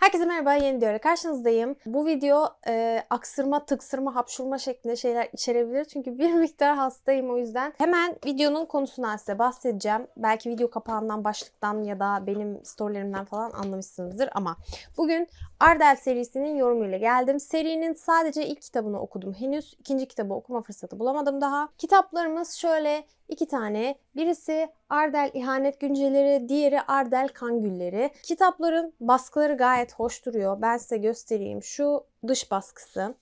Herkese merhaba, yeni diyor. Karşınızdayım. Bu video e, aksırma, tıksırma, hapşurma şeklinde şeyler içerebilir. Çünkü bir miktar hastayım o yüzden. Hemen videonun konusundan size bahsedeceğim. Belki video kapağından, başlıktan ya da benim storylerimden falan anlamışsınızdır ama bugün Ardel serisinin yorumuyla geldim. Serinin sadece ilk kitabını okudum henüz. ikinci kitabı okuma fırsatı bulamadım daha. Kitaplarımız şöyle iki tane. Birisi Ardel İhanet Günceleri, diğeri Ardel Kangülleri. Kitapların baskıları gayet hoş duruyor. Ben size göstereyim. Şu dış baskısı.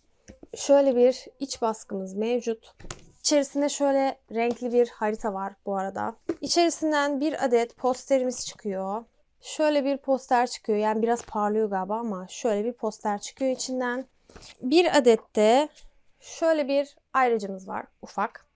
Şöyle bir iç baskımız mevcut. İçerisinde şöyle renkli bir harita var bu arada. İçerisinden bir adet posterimiz çıkıyor. Şöyle bir poster çıkıyor. Yani biraz parlıyor galiba ama şöyle bir poster çıkıyor içinden. Bir adet de şöyle bir ayracımız var ufak.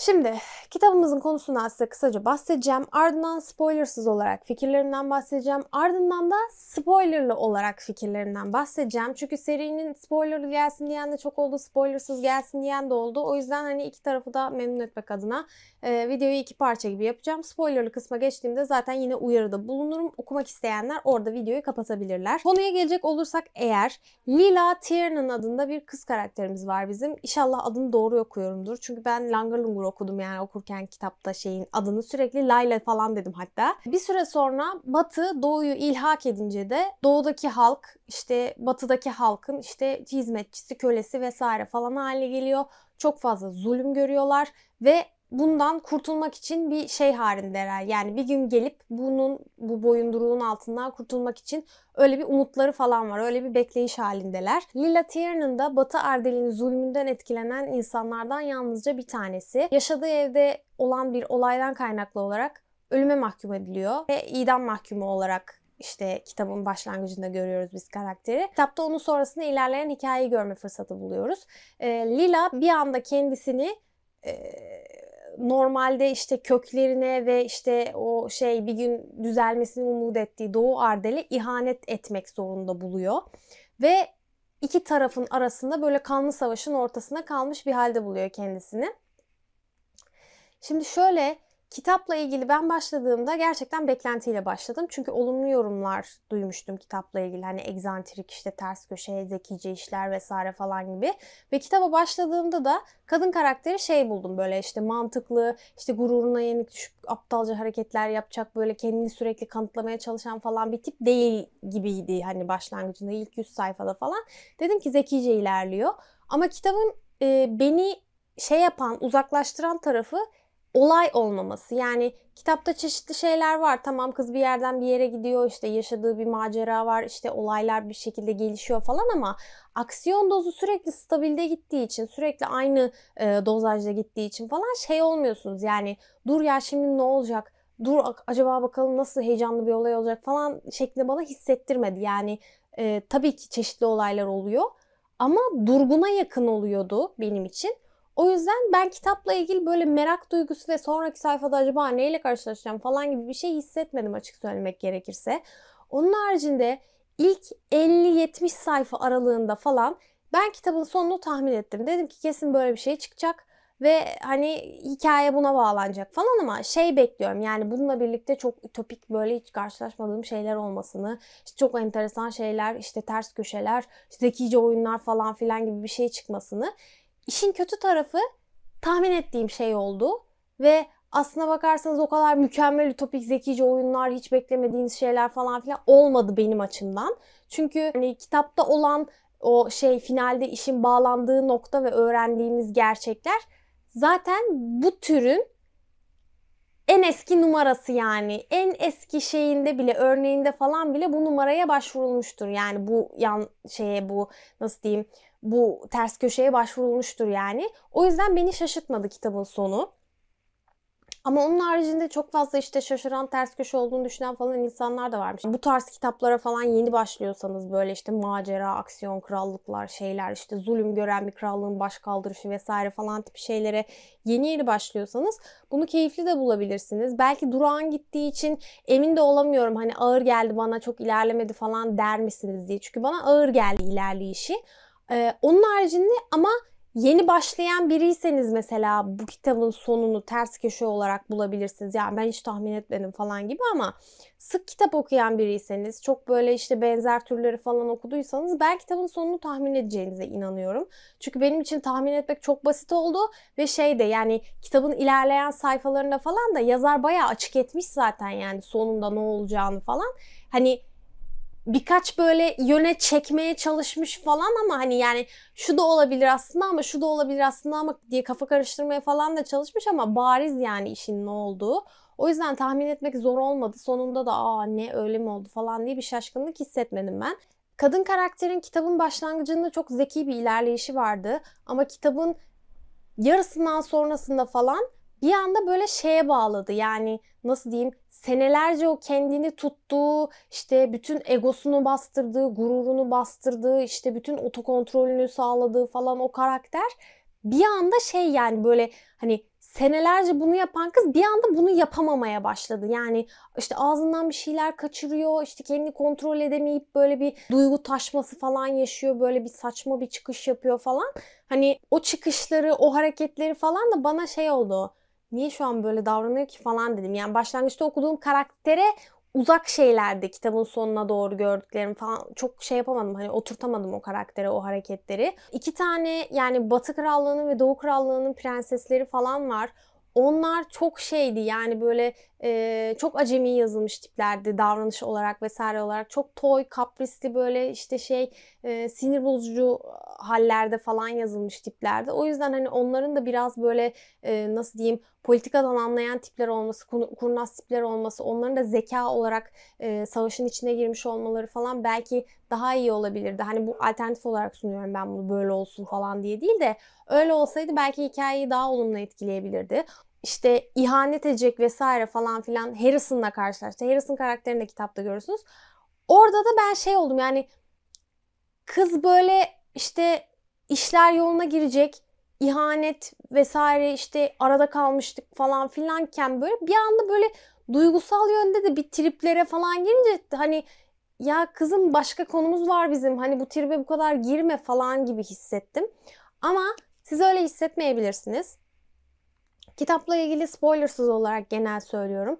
Şimdi kitabımızın konusunu aslında kısaca bahsedeceğim. Ardından spoilersız olarak fikirlerinden bahsedeceğim. Ardından da spoilerlı olarak fikirlerinden bahsedeceğim. Çünkü serinin spoilerlı gelsin diyen de çok oldu, spoilersız gelsin diyen de oldu. O yüzden hani iki tarafı da memnun etmek adına e, videoyu iki parça gibi yapacağım. Spoilerlı kısma geçtiğimde zaten yine uyarıda bulunurum. Okumak isteyenler orada videoyu kapatabilirler. Konuya gelecek olursak eğer Lila Tiernan adında bir kız karakterimiz var bizim. İnşallah adını doğru okuyorumdur. Çünkü ben Langar Lungur okudum yani okurken kitapta şeyin adını sürekli Layla falan dedim hatta. Bir süre sonra Batı Doğu'yu ilhak edince de Doğu'daki halk işte Batı'daki halkın işte hizmetçisi, kölesi vesaire falan hale geliyor. Çok fazla zulüm görüyorlar ve bundan kurtulmak için bir şey halindeler. Yani bir gün gelip bunun bu boyunduruğun altından kurtulmak için öyle bir umutları falan var. Öyle bir bekleyiş halindeler. Lila Tiernan de Batı Ardel'in zulmünden etkilenen insanlardan yalnızca bir tanesi. Yaşadığı evde olan bir olaydan kaynaklı olarak ölüme mahkum ediliyor ve idam mahkumu olarak işte kitabın başlangıcında görüyoruz biz karakteri. Kitapta onun sonrasında ilerleyen hikayeyi görme fırsatı buluyoruz. Ee, Lila bir anda kendisini normalde işte köklerine ve işte o şey bir gün düzelmesini umut ettiği Doğu Ardel'e ihanet etmek zorunda buluyor. Ve iki tarafın arasında böyle kanlı savaşın ortasına kalmış bir halde buluyor kendisini. Şimdi şöyle Kitapla ilgili ben başladığımda gerçekten beklentiyle başladım. Çünkü olumlu yorumlar duymuştum kitapla ilgili. Hani egzantrik işte ters köşe zekice işler vesaire falan gibi. Ve kitaba başladığımda da kadın karakteri şey buldum böyle işte mantıklı, işte gururuna yenik düşüp aptalca hareketler yapacak böyle kendini sürekli kanıtlamaya çalışan falan bir tip değil gibiydi hani başlangıcında ilk 100 sayfada falan. Dedim ki zekice ilerliyor. Ama kitabın e, beni şey yapan, uzaklaştıran tarafı olay olmaması. Yani kitapta çeşitli şeyler var. Tamam kız bir yerden bir yere gidiyor işte yaşadığı bir macera var işte olaylar bir şekilde gelişiyor falan ama aksiyon dozu sürekli stabilde gittiği için sürekli aynı e, dozajda gittiği için falan şey olmuyorsunuz. Yani dur ya şimdi ne olacak? Dur acaba bakalım nasıl heyecanlı bir olay olacak falan şeklinde bana hissettirmedi. Yani e, tabii ki çeşitli olaylar oluyor ama durguna yakın oluyordu benim için. O yüzden ben kitapla ilgili böyle merak duygusu ve sonraki sayfada acaba neyle karşılaşacağım falan gibi bir şey hissetmedim açık söylemek gerekirse. Onun haricinde ilk 50-70 sayfa aralığında falan ben kitabın sonunu tahmin ettim. Dedim ki kesin böyle bir şey çıkacak ve hani hikaye buna bağlanacak falan ama şey bekliyorum yani bununla birlikte çok ütopik böyle hiç karşılaşmadığım şeyler olmasını işte çok enteresan şeyler işte ters köşeler zekice oyunlar falan filan gibi bir şey çıkmasını İşin kötü tarafı tahmin ettiğim şey oldu ve aslına bakarsanız o kadar mükemmel ütopik zekice oyunlar, hiç beklemediğiniz şeyler falan filan olmadı benim açımdan. Çünkü hani kitapta olan o şey finalde işin bağlandığı nokta ve öğrendiğimiz gerçekler zaten bu türün en eski numarası yani en eski şeyinde bile örneğinde falan bile bu numaraya başvurulmuştur. Yani bu yan şeye bu nasıl diyeyim bu ters köşeye başvurulmuştur yani. O yüzden beni şaşırtmadı kitabın sonu. Ama onun haricinde çok fazla işte şaşıran ters köşe olduğunu düşünen falan insanlar da varmış. Bu tarz kitaplara falan yeni başlıyorsanız böyle işte macera, aksiyon, krallıklar şeyler işte zulüm gören bir krallığın başkaldırışı vesaire falan tip şeylere yeni yeni başlıyorsanız bunu keyifli de bulabilirsiniz. Belki durağan gittiği için emin de olamıyorum hani ağır geldi bana çok ilerlemedi falan der misiniz diye. Çünkü bana ağır geldi ilerleyişi. Ee, onun haricinde ama yeni başlayan biriyseniz mesela bu kitabın sonunu ters köşe olarak bulabilirsiniz. Yani ben hiç tahmin etmedim falan gibi ama sık kitap okuyan biriyseniz, çok böyle işte benzer türleri falan okuduysanız ben kitabın sonunu tahmin edeceğinize inanıyorum. Çünkü benim için tahmin etmek çok basit oldu ve şey de yani kitabın ilerleyen sayfalarında falan da yazar bayağı açık etmiş zaten yani sonunda ne olacağını falan. Hani birkaç böyle yöne çekmeye çalışmış falan ama hani yani şu da olabilir aslında ama şu da olabilir aslında ama diye kafa karıştırmaya falan da çalışmış ama bariz yani işin ne olduğu. O yüzden tahmin etmek zor olmadı. Sonunda da aa ne öyle mi oldu falan diye bir şaşkınlık hissetmedim ben. Kadın karakterin kitabın başlangıcında çok zeki bir ilerleyişi vardı ama kitabın yarısından sonrasında falan bir anda böyle şeye bağladı. Yani nasıl diyeyim senelerce o kendini tuttuğu işte bütün egosunu bastırdığı, gururunu bastırdığı işte bütün otokontrolünü sağladığı falan o karakter bir anda şey yani böyle hani senelerce bunu yapan kız bir anda bunu yapamamaya başladı. Yani işte ağzından bir şeyler kaçırıyor, işte kendini kontrol edemeyip böyle bir duygu taşması falan yaşıyor, böyle bir saçma bir çıkış yapıyor falan. Hani o çıkışları, o hareketleri falan da bana şey oldu niye şu an böyle davranıyor ki falan dedim. Yani başlangıçta okuduğum karaktere uzak şeylerdi kitabın sonuna doğru gördüklerim falan çok şey yapamadım. Hani oturtamadım o karaktere, o hareketleri. İki tane yani Batı Krallığı'nın ve Doğu Krallığı'nın prensesleri falan var. Onlar çok şeydi yani böyle e, çok acemi yazılmış tiplerdi davranış olarak vesaire olarak. Çok toy, kaprisli böyle işte şey e, sinir bozucu hallerde falan yazılmış tiplerde. O yüzden hani onların da biraz böyle e, nasıl diyeyim politikadan anlayan tipler olması, kurnaz tipler olması, onların da zeka olarak e, savaşın içine girmiş olmaları falan belki daha iyi olabilirdi. Hani bu alternatif olarak sunuyorum ben bunu böyle olsun falan diye değil de öyle olsaydı belki hikayeyi daha olumlu etkileyebilirdi İşte ihanet edecek vesaire falan filan Harrison'la karşılaştı. Harrison karakterini de kitapta görürsünüz. Orada da ben şey oldum yani Kız böyle işte işler yoluna girecek, ihanet vesaire işte arada kalmıştık falan filanken böyle bir anda böyle duygusal yönde de bir triplere falan girince hani ya kızım başka konumuz var bizim hani bu tribe bu kadar girme falan gibi hissettim. Ama siz öyle hissetmeyebilirsiniz. Kitapla ilgili spoilersız olarak genel söylüyorum.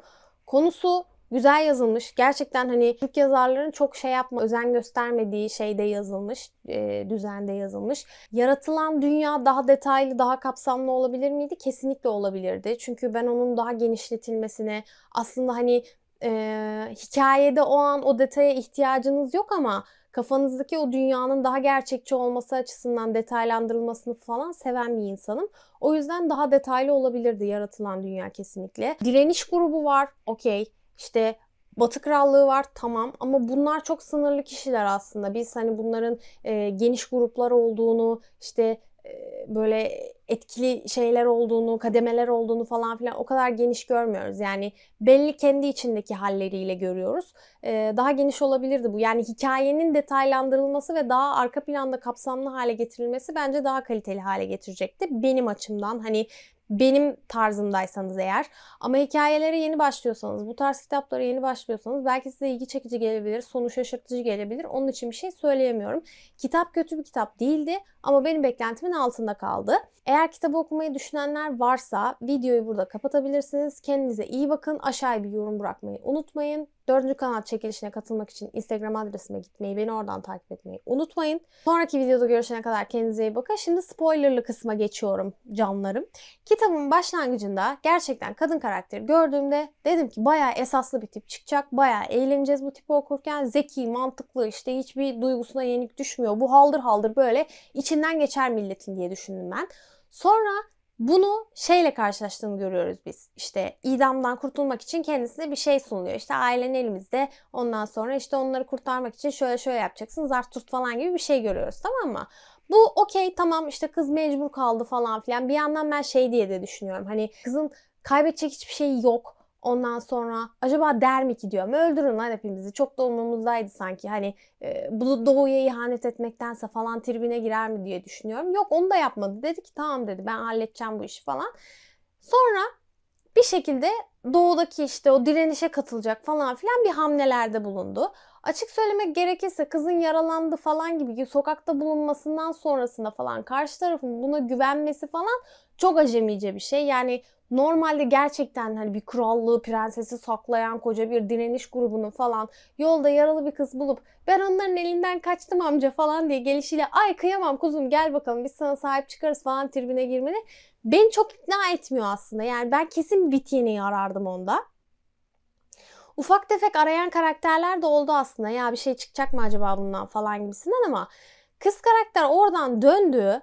Konusu Güzel yazılmış. Gerçekten hani Türk yazarların çok şey yapma, özen göstermediği şeyde yazılmış, e, düzende yazılmış. Yaratılan dünya daha detaylı, daha kapsamlı olabilir miydi? Kesinlikle olabilirdi. Çünkü ben onun daha genişletilmesine, aslında hani e, hikayede o an o detaya ihtiyacınız yok ama kafanızdaki o dünyanın daha gerçekçi olması açısından detaylandırılmasını falan seven bir insanım. O yüzden daha detaylı olabilirdi yaratılan dünya kesinlikle. Direniş grubu var, okey. İşte Batı Krallığı var tamam ama bunlar çok sınırlı kişiler aslında. Biz hani bunların e, geniş gruplar olduğunu işte e, böyle etkili şeyler olduğunu, kademeler olduğunu falan filan o kadar geniş görmüyoruz. Yani belli kendi içindeki halleriyle görüyoruz. E, daha geniş olabilirdi bu. Yani hikayenin detaylandırılması ve daha arka planda kapsamlı hale getirilmesi bence daha kaliteli hale getirecekti. Benim açımdan hani benim tarzımdaysanız eğer ama hikayelere yeni başlıyorsanız, bu tarz kitaplara yeni başlıyorsanız belki size ilgi çekici gelebilir, sonu şaşırtıcı gelebilir. Onun için bir şey söyleyemiyorum. Kitap kötü bir kitap değildi ama benim beklentimin altında kaldı. Eğer kitabı okumayı düşünenler varsa videoyu burada kapatabilirsiniz. Kendinize iyi bakın. Aşağıya bir yorum bırakmayı unutmayın. Dördüncü kanal çekilişine katılmak için Instagram adresime gitmeyi, beni oradan takip etmeyi unutmayın. Sonraki videoda görüşene kadar kendinize iyi bakın. Şimdi spoilerlı kısma geçiyorum canlarım. Kitabın başlangıcında gerçekten kadın karakteri gördüğümde dedim ki bayağı esaslı bir tip çıkacak. Bayağı eğleneceğiz bu tipi okurken. Zeki, mantıklı işte hiçbir duygusuna yenik düşmüyor. Bu haldır haldır böyle içinden geçer milletin diye düşündüm ben. Sonra bunu şeyle karşılaştığını görüyoruz biz. İşte idamdan kurtulmak için kendisine bir şey sunuluyor. İşte ailen elimizde. Ondan sonra işte onları kurtarmak için şöyle şöyle yapacaksın. Zart tut falan gibi bir şey görüyoruz tamam mı? Bu okey tamam işte kız mecbur kaldı falan filan. Bir yandan ben şey diye de düşünüyorum. Hani kızın kaybedecek hiçbir şey yok Ondan sonra acaba der mi ki diyorum. Öldürün lan hepimizi. Çok da umurumuzdaydı sanki. Hani e, bu doğuya ihanet etmektense falan tribüne girer mi diye düşünüyorum. Yok onu da yapmadı. Dedi ki tamam dedi ben halledeceğim bu işi falan. Sonra bir şekilde doğudaki işte o direnişe katılacak falan filan bir hamlelerde bulundu. Açık söylemek gerekirse kızın yaralandı falan gibi sokakta bulunmasından sonrasında falan karşı tarafın buna güvenmesi falan çok acemice bir şey. Yani normalde gerçekten hani bir krallığı, prensesi saklayan koca bir direniş grubunun falan yolda yaralı bir kız bulup ben onların elinden kaçtım amca falan diye gelişiyle ay kıyamam kuzum gel bakalım biz sana sahip çıkarız falan tribüne girmeni beni çok ikna etmiyor aslında. Yani ben kesin bit yeneği arardım onda. Ufak tefek arayan karakterler de oldu aslında. Ya bir şey çıkacak mı acaba bundan falan gibisinden ama kız karakter oradan döndü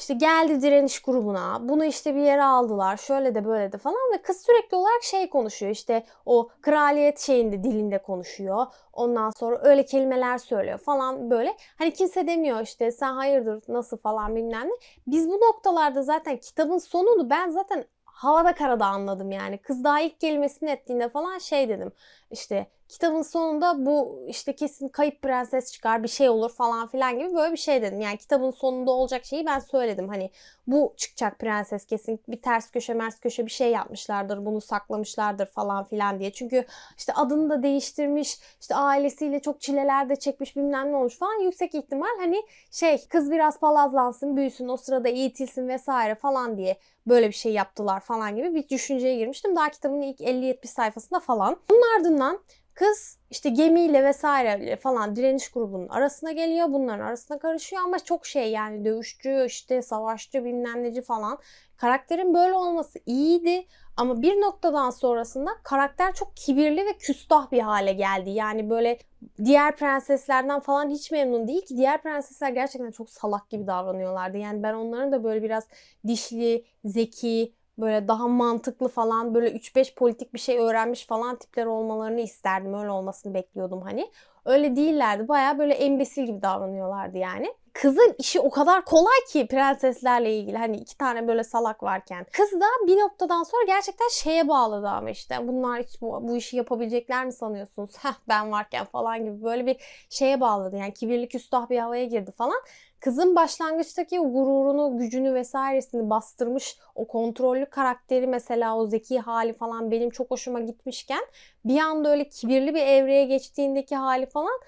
işte geldi direniş grubuna. Bunu işte bir yere aldılar. Şöyle de böyle de falan ve kız sürekli olarak şey konuşuyor. İşte o kraliyet şeyinde dilinde konuşuyor. Ondan sonra öyle kelimeler söylüyor falan böyle. Hani kimse demiyor işte sen hayırdır nasıl falan bilmem ne. Biz bu noktalarda zaten kitabın sonunu ben zaten havada karada anladım yani. Kız daha ilk kelimesini ettiğinde falan şey dedim. İşte kitabın sonunda bu işte kesin kayıp prenses çıkar bir şey olur falan filan gibi böyle bir şey dedim. Yani kitabın sonunda olacak şeyi ben söyledim. Hani bu çıkacak prenses kesin bir ters köşe mers köşe bir şey yapmışlardır bunu saklamışlardır falan filan diye. Çünkü işte adını da değiştirmiş işte ailesiyle çok çileler de çekmiş bilmem ne olmuş falan yüksek ihtimal hani şey kız biraz palazlansın büyüsün o sırada eğitilsin vesaire falan diye böyle bir şey yaptılar falan gibi bir düşünceye girmiştim. Daha kitabın ilk 50-70 sayfasında falan. Bunun ardından Kız işte gemiyle vesaire falan direniş grubunun arasına geliyor. Bunların arasına karışıyor ama çok şey yani dövüşçü, işte savaşçı, bilmem neci falan. Karakterin böyle olması iyiydi ama bir noktadan sonrasında karakter çok kibirli ve küstah bir hale geldi. Yani böyle diğer prenseslerden falan hiç memnun değil ki. Diğer prensesler gerçekten çok salak gibi davranıyorlardı. Yani ben onların da böyle biraz dişli, zeki, böyle daha mantıklı falan böyle 3-5 politik bir şey öğrenmiş falan tipler olmalarını isterdim. Öyle olmasını bekliyordum hani. Öyle değillerdi. Baya böyle embesil gibi davranıyorlardı yani kızın işi o kadar kolay ki prenseslerle ilgili hani iki tane böyle salak varken. Kız da bir noktadan sonra gerçekten şeye bağladı ama işte bunlar hiç bu, bu işi yapabilecekler mi sanıyorsunuz? Heh ben varken falan gibi böyle bir şeye bağladı. Yani kibirli küstah bir havaya girdi falan. Kızın başlangıçtaki gururunu, gücünü vesairesini bastırmış o kontrollü karakteri mesela o zeki hali falan benim çok hoşuma gitmişken bir anda öyle kibirli bir evreye geçtiğindeki hali falan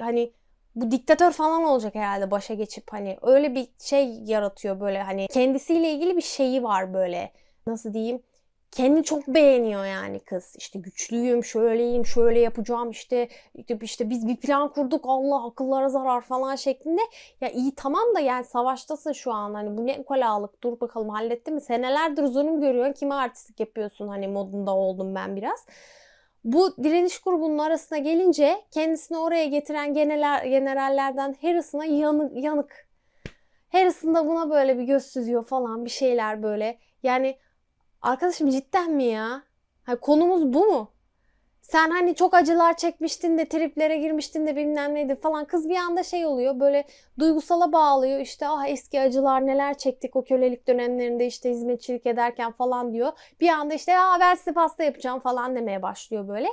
hani bu diktatör falan olacak herhalde başa geçip hani öyle bir şey yaratıyor böyle hani kendisiyle ilgili bir şeyi var böyle nasıl diyeyim kendi çok beğeniyor yani kız. işte güçlüyüm, şöyleyim, şöyle yapacağım işte, işte biz bir plan kurduk Allah akıllara zarar falan şeklinde. Ya iyi tamam da yani savaştasın şu an hani bu ne kolalık dur bakalım halletti mi? Senelerdir zulüm görüyorsun kime artistlik yapıyorsun hani modunda oldum ben biraz. Bu direniş grubunun arasına gelince kendisini oraya getiren geneler, generallerden Harrison'a yanık, yanık. Harrison da buna böyle bir göz süzüyor falan bir şeyler böyle. Yani arkadaşım cidden mi ya? Hani konumuz bu mu? sen hani çok acılar çekmiştin de triplere girmiştin de bilmem neydi falan. Kız bir anda şey oluyor böyle duygusala bağlıyor işte ah eski acılar neler çektik o kölelik dönemlerinde işte hizmetçilik ederken falan diyor. Bir anda işte ya ben size pasta yapacağım falan demeye başlıyor böyle.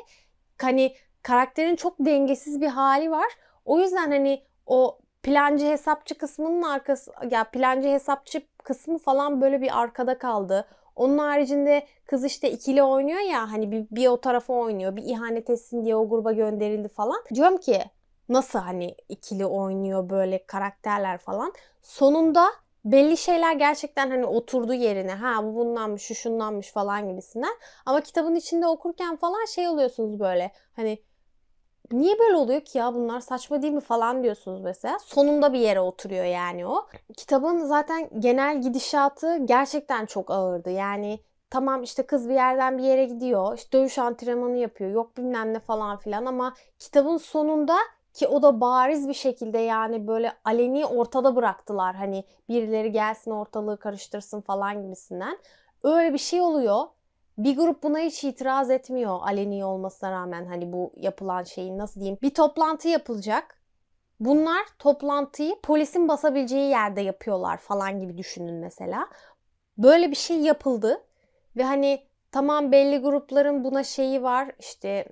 Hani karakterin çok dengesiz bir hali var. O yüzden hani o plancı hesapçı kısmının arkası ya plancı hesapçı kısmı falan böyle bir arkada kaldı. Onun haricinde kız işte ikili oynuyor ya hani bir, bir o tarafa oynuyor. Bir ihanet etsin diye o gruba gönderildi falan. Diyorum ki nasıl hani ikili oynuyor böyle karakterler falan. Sonunda belli şeyler gerçekten hani oturdu yerine. Ha bu bundanmış, şu şundanmış falan gibisinden. Ama kitabın içinde okurken falan şey oluyorsunuz böyle. Hani niye böyle oluyor ki ya bunlar saçma değil mi falan diyorsunuz mesela. Sonunda bir yere oturuyor yani o. Kitabın zaten genel gidişatı gerçekten çok ağırdı. Yani tamam işte kız bir yerden bir yere gidiyor. İşte dövüş antrenmanı yapıyor. Yok bilmem ne falan filan ama kitabın sonunda ki o da bariz bir şekilde yani böyle aleni ortada bıraktılar. Hani birileri gelsin ortalığı karıştırsın falan gibisinden. Öyle bir şey oluyor bir grup buna hiç itiraz etmiyor aleni olmasına rağmen hani bu yapılan şeyin nasıl diyeyim. Bir toplantı yapılacak. Bunlar toplantıyı polisin basabileceği yerde yapıyorlar falan gibi düşünün mesela. Böyle bir şey yapıldı ve hani tamam belli grupların buna şeyi var işte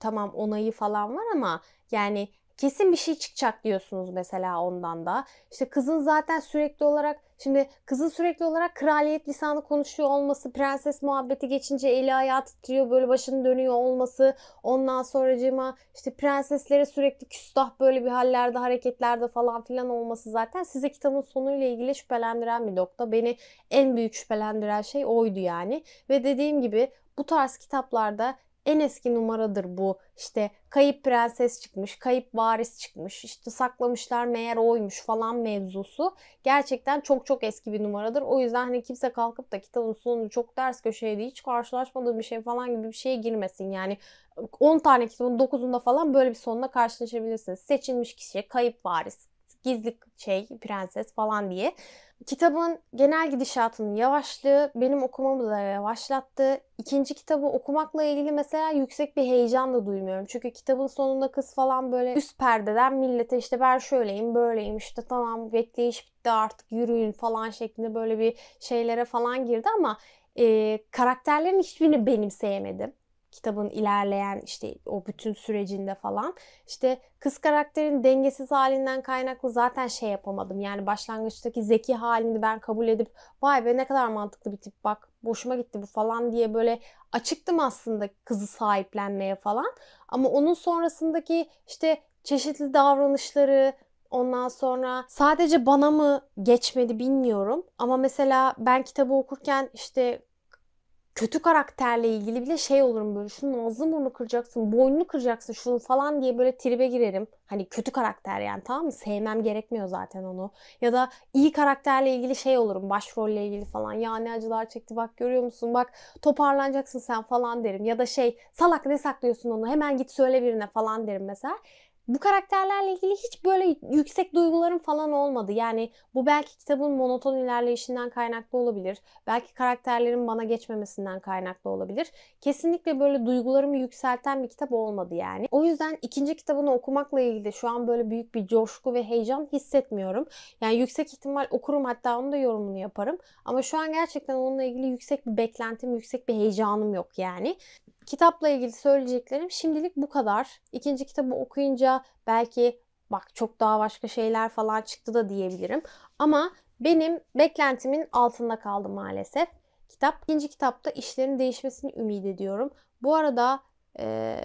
tamam onayı falan var ama yani kesin bir şey çıkacak diyorsunuz mesela ondan da. İşte kızın zaten sürekli olarak şimdi kızın sürekli olarak kraliyet lisanı konuşuyor olması, prenses muhabbeti geçince eli ayağı titriyor, böyle başını dönüyor olması, ondan sonracığıma işte prenseslere sürekli küstah böyle bir hallerde, hareketlerde falan filan olması zaten size kitabın sonuyla ilgili şüphelendiren bir nokta. Beni en büyük şüphelendiren şey oydu yani. Ve dediğim gibi bu tarz kitaplarda en eski numaradır bu. İşte kayıp prenses çıkmış, kayıp varis çıkmış, işte saklamışlar meğer oymuş falan mevzusu. Gerçekten çok çok eski bir numaradır. O yüzden hani kimse kalkıp da kitabın sonunu çok ders köşeydi, hiç karşılaşmadığım bir şey falan gibi bir şeye girmesin. Yani 10 tane kitabın 9'unda falan böyle bir sonuna karşılaşabilirsiniz. Seçilmiş kişi kayıp varis, gizli şey, prenses falan diye. Kitabın genel gidişatının yavaşlığı benim okumamı da yavaşlattı. İkinci kitabı okumakla ilgili mesela yüksek bir heyecan da duymuyorum. Çünkü kitabın sonunda kız falan böyle üst perdeden millete işte ben şöyleyim böyleyim işte tamam bekleyiş bitti artık yürüyün falan şeklinde böyle bir şeylere falan girdi ama e, karakterlerin hiçbirini benimseyemedim kitabın ilerleyen işte o bütün sürecinde falan işte kız karakterin dengesiz halinden kaynaklı zaten şey yapamadım. Yani başlangıçtaki zeki halini ben kabul edip vay be ne kadar mantıklı bir tip bak boşuma gitti bu falan diye böyle açıktım aslında kızı sahiplenmeye falan. Ama onun sonrasındaki işte çeşitli davranışları, Ondan sonra sadece bana mı geçmedi bilmiyorum. Ama mesela ben kitabı okurken işte kötü karakterle ilgili bile şey olurum böyle şunun ağzını burnunu kıracaksın, boynunu kıracaksın şunu falan diye böyle tribe girerim. Hani kötü karakter yani tamam mı? Sevmem gerekmiyor zaten onu. Ya da iyi karakterle ilgili şey olurum başrolle ilgili falan. Ya ne acılar çekti bak görüyor musun bak toparlanacaksın sen falan derim. Ya da şey salak ne saklıyorsun onu hemen git söyle birine falan derim mesela bu karakterlerle ilgili hiç böyle yüksek duygularım falan olmadı. Yani bu belki kitabın monoton ilerleyişinden kaynaklı olabilir. Belki karakterlerin bana geçmemesinden kaynaklı olabilir. Kesinlikle böyle duygularımı yükselten bir kitap olmadı yani. O yüzden ikinci kitabını okumakla ilgili şu an böyle büyük bir coşku ve heyecan hissetmiyorum. Yani yüksek ihtimal okurum hatta onun da yorumunu yaparım. Ama şu an gerçekten onunla ilgili yüksek bir beklentim, yüksek bir heyecanım yok yani kitapla ilgili söyleyeceklerim şimdilik bu kadar. İkinci kitabı okuyunca belki bak çok daha başka şeyler falan çıktı da diyebilirim. Ama benim beklentimin altında kaldı maalesef. Kitap ikinci kitapta işlerin değişmesini ümit ediyorum. Bu arada e,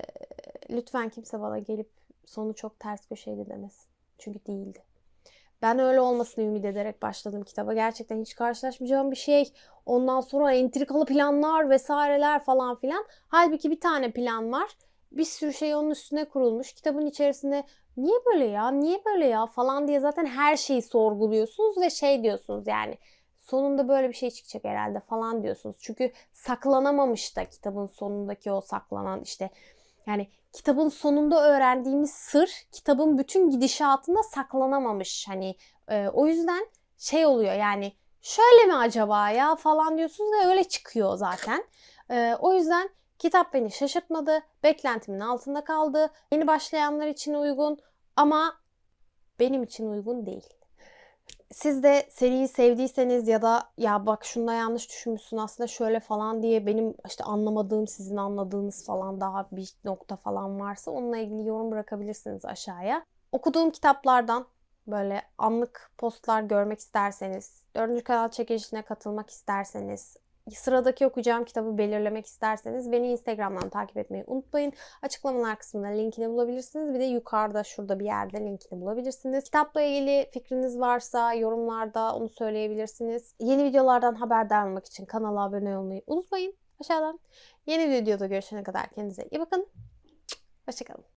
lütfen kimse bana gelip sonu çok ters köşeydi demesin. Çünkü değildi. Ben öyle olmasını ümit ederek başladım kitaba. Gerçekten hiç karşılaşmayacağım bir şey. Ondan sonra entrikalı planlar vesaireler falan filan. Halbuki bir tane plan var. Bir sürü şey onun üstüne kurulmuş. Kitabın içerisinde niye böyle ya, niye böyle ya falan diye zaten her şeyi sorguluyorsunuz ve şey diyorsunuz yani sonunda böyle bir şey çıkacak herhalde falan diyorsunuz. Çünkü saklanamamış da kitabın sonundaki o saklanan işte yani kitabın sonunda öğrendiğimiz sır kitabın bütün gidişatında saklanamamış. Hani e, o yüzden şey oluyor yani şöyle mi acaba ya falan diyorsunuz ve öyle çıkıyor zaten. E, o yüzden kitap beni şaşırtmadı. Beklentimin altında kaldı. Yeni başlayanlar için uygun ama benim için uygun değil. Siz de seriyi sevdiyseniz ya da ya bak şunda yanlış düşünmüşsün aslında şöyle falan diye benim işte anlamadığım sizin anladığınız falan daha bir nokta falan varsa onunla ilgili yorum bırakabilirsiniz aşağıya. Okuduğum kitaplardan böyle anlık postlar görmek isterseniz, 4. kanal çekilişine katılmak isterseniz, sıradaki okuyacağım kitabı belirlemek isterseniz beni Instagram'dan takip etmeyi unutmayın. Açıklamalar kısmında linkini bulabilirsiniz. Bir de yukarıda şurada bir yerde linkini bulabilirsiniz. Kitapla ilgili fikriniz varsa yorumlarda onu söyleyebilirsiniz. Yeni videolardan haberdar olmak için kanala abone olmayı unutmayın. Aşağıdan yeni videoda görüşene kadar kendinize iyi bakın. Hoşçakalın.